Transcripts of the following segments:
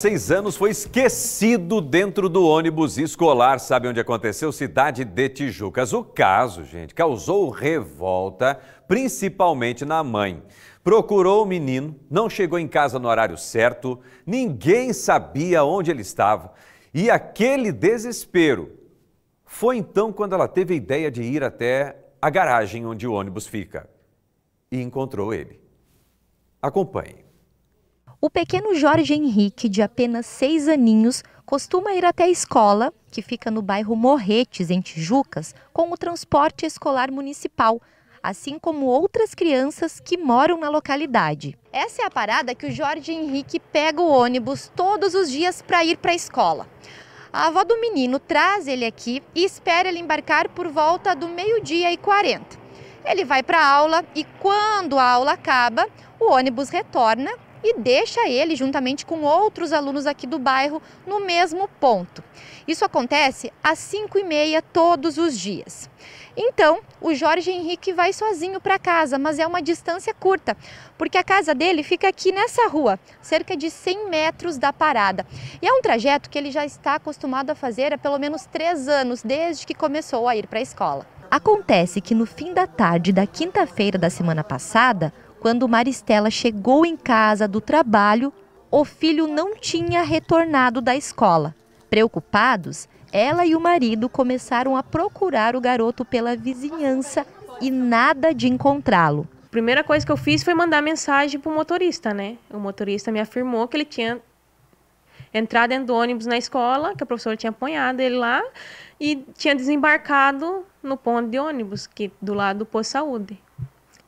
seis anos foi esquecido dentro do ônibus escolar. Sabe onde aconteceu? Cidade de Tijucas. O caso, gente, causou revolta, principalmente na mãe. Procurou o menino, não chegou em casa no horário certo, ninguém sabia onde ele estava. E aquele desespero. Foi então quando ela teve a ideia de ir até a garagem onde o ônibus fica e encontrou ele. Acompanhe. O pequeno Jorge Henrique, de apenas seis aninhos, costuma ir até a escola, que fica no bairro Morretes, em Tijucas, com o transporte escolar municipal, assim como outras crianças que moram na localidade. Essa é a parada que o Jorge Henrique pega o ônibus todos os dias para ir para a escola. A avó do menino traz ele aqui e espera ele embarcar por volta do meio-dia e 40. Ele vai para a aula e quando a aula acaba, o ônibus retorna e deixa ele, juntamente com outros alunos aqui do bairro, no mesmo ponto. Isso acontece às 5h30 todos os dias. Então, o Jorge Henrique vai sozinho para casa, mas é uma distância curta, porque a casa dele fica aqui nessa rua, cerca de 100 metros da parada. E é um trajeto que ele já está acostumado a fazer há pelo menos três anos, desde que começou a ir para a escola. Acontece que no fim da tarde da quinta-feira da semana passada, quando Maristela chegou em casa do trabalho, o filho não tinha retornado da escola. Preocupados, ela e o marido começaram a procurar o garoto pela vizinhança e nada de encontrá-lo. A primeira coisa que eu fiz foi mandar mensagem para o motorista, né? O motorista me afirmou que ele tinha entrado dentro do ônibus na escola, que a professora tinha apanhado ele lá e tinha desembarcado no ponto de ônibus, que do lado do posto saúde.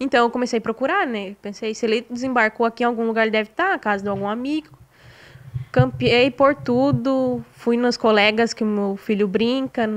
Então eu comecei a procurar, né? Pensei, se ele desembarcou aqui em algum lugar, ele deve estar, na casa de algum amigo. Campeei por tudo, fui nos colegas que meu filho brinca.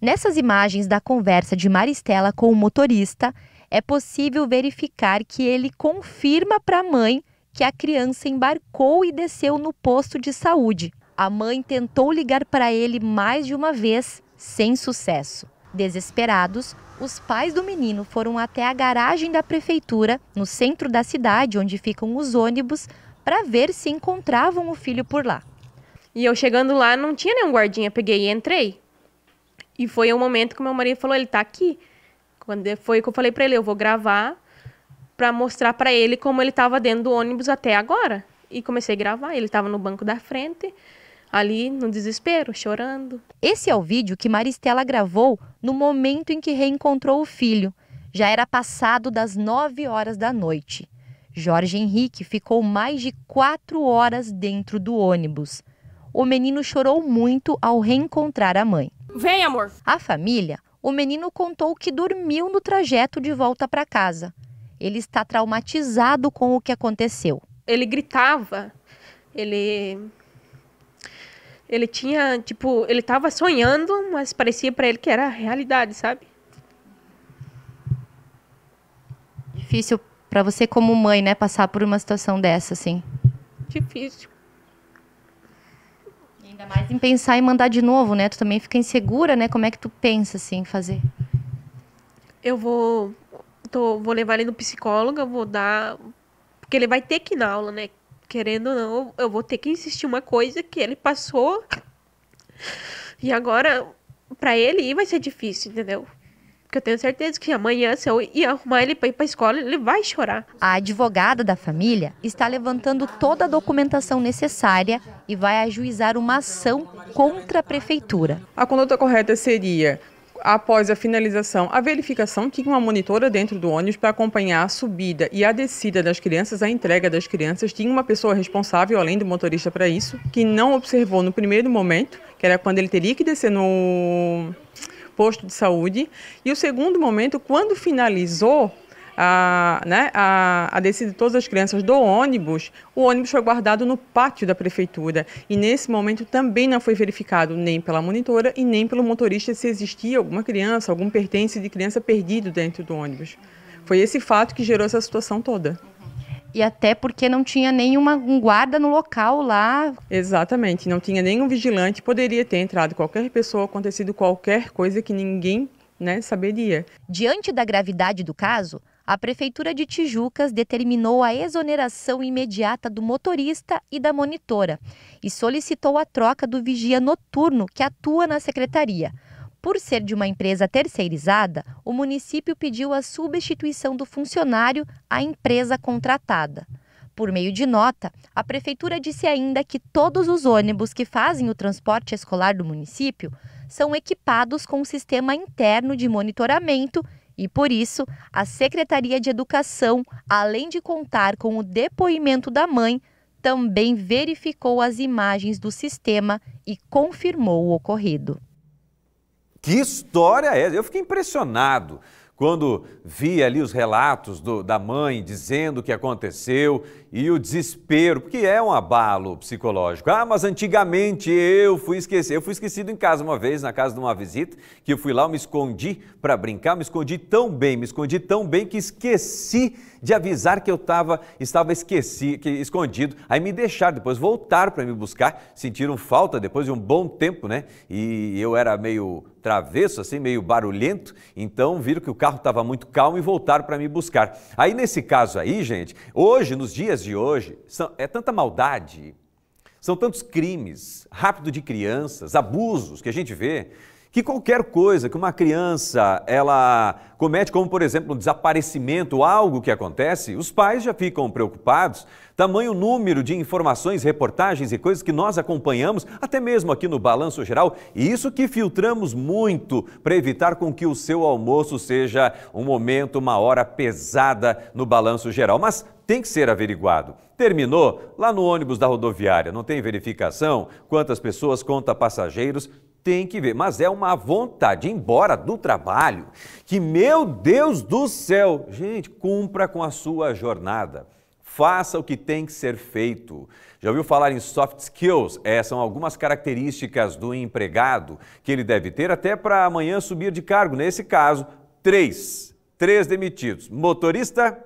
Nessas imagens da conversa de Maristela com o motorista, é possível verificar que ele confirma para a mãe que a criança embarcou e desceu no posto de saúde. A mãe tentou ligar para ele mais de uma vez, sem sucesso. Desesperados, os pais do menino foram até a garagem da prefeitura, no centro da cidade, onde ficam os ônibus, para ver se encontravam o filho por lá. E eu chegando lá, não tinha nenhum guardinha, peguei e entrei. E foi o um momento que meu marido falou: ele tá aqui. Quando foi que eu falei para ele: eu vou gravar para mostrar para ele como ele estava dentro do ônibus até agora. E comecei a gravar. Ele estava no banco da frente ali no desespero, chorando. Esse é o vídeo que Maristela gravou no momento em que reencontrou o filho. Já era passado das 9 horas da noite. Jorge Henrique ficou mais de quatro horas dentro do ônibus. O menino chorou muito ao reencontrar a mãe. Vem, amor! A família, o menino contou que dormiu no trajeto de volta para casa. Ele está traumatizado com o que aconteceu. Ele gritava, ele ele tinha, tipo, ele tava sonhando, mas parecia para ele que era realidade, sabe? Difícil para você como mãe, né, passar por uma situação dessa assim. Difícil. ainda mais em pensar em mandar de novo, né? Tu também fica insegura, né? Como é que tu pensa assim em fazer? Eu vou tô, vou levar ele no psicólogo, vou dar porque ele vai ter que ir na aula, né? querendo ou não, eu vou ter que insistir uma coisa que ele passou. E agora, para ele ir vai ser difícil, entendeu? Porque eu tenho certeza que amanhã, se eu ir arrumar ele para ir para escola, ele vai chorar. A advogada da família está levantando toda a documentação necessária e vai ajuizar uma ação contra a prefeitura. A conduta correta seria após a finalização, a verificação tinha uma monitora dentro do ônibus para acompanhar a subida e a descida das crianças, a entrega das crianças. Tinha uma pessoa responsável, além do motorista, para isso, que não observou no primeiro momento, que era quando ele teria que descer no posto de saúde. E o segundo momento, quando finalizou a, né, a, a descida de todas as crianças do ônibus, o ônibus foi guardado no pátio da prefeitura. E nesse momento também não foi verificado nem pela monitora e nem pelo motorista se existia alguma criança, algum pertence de criança perdido dentro do ônibus. Foi esse fato que gerou essa situação toda. E até porque não tinha nenhuma um guarda no local lá. Exatamente, não tinha nenhum vigilante. Poderia ter entrado qualquer pessoa, acontecido qualquer coisa que ninguém né, saberia. Diante da gravidade do caso, a Prefeitura de Tijucas determinou a exoneração imediata do motorista e da monitora e solicitou a troca do vigia noturno que atua na secretaria. Por ser de uma empresa terceirizada, o município pediu a substituição do funcionário à empresa contratada. Por meio de nota, a prefeitura disse ainda que todos os ônibus que fazem o transporte escolar do município são equipados com um sistema interno de monitoramento e por isso, a Secretaria de Educação, além de contar com o depoimento da mãe, também verificou as imagens do sistema e confirmou o ocorrido. Que história é essa? Eu fiquei impressionado quando via ali os relatos do, da mãe dizendo o que aconteceu e o desespero, porque é um abalo psicológico. Ah, mas antigamente eu fui esquecido. Eu fui esquecido em casa uma vez, na casa de uma visita, que eu fui lá, eu me escondi para brincar, me escondi tão bem, me escondi tão bem que esqueci de avisar que eu tava, estava esqueci, que, escondido. Aí me deixaram, depois voltaram para me buscar, sentiram falta depois de um bom tempo, né? E eu era meio travesso, assim, meio barulhento. Então viram que o carro estava muito calmo e voltaram para me buscar. Aí nesse caso aí, gente, hoje, nos dias de hoje, são, é tanta maldade, são tantos crimes, rápido de crianças, abusos que a gente vê que qualquer coisa que uma criança ela comete, como por exemplo um desaparecimento, algo que acontece, os pais já ficam preocupados. Tamanho número de informações, reportagens e coisas que nós acompanhamos, até mesmo aqui no Balanço Geral, e isso que filtramos muito para evitar com que o seu almoço seja um momento, uma hora pesada no Balanço Geral. Mas tem que ser averiguado. Terminou lá no ônibus da rodoviária, não tem verificação? Quantas pessoas, conta passageiros? tem que ver. Mas é uma vontade, embora do trabalho, que, meu Deus do céu, gente, cumpra com a sua jornada. Faça o que tem que ser feito. Já ouviu falar em soft skills? É, são algumas características do empregado que ele deve ter até para amanhã subir de cargo. Nesse caso, três. Três demitidos. Motorista,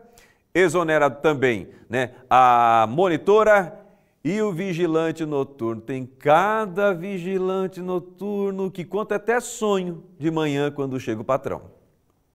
exonerado também, né? A monitora e o vigilante noturno, tem cada vigilante noturno que conta até sonho de manhã quando chega o patrão.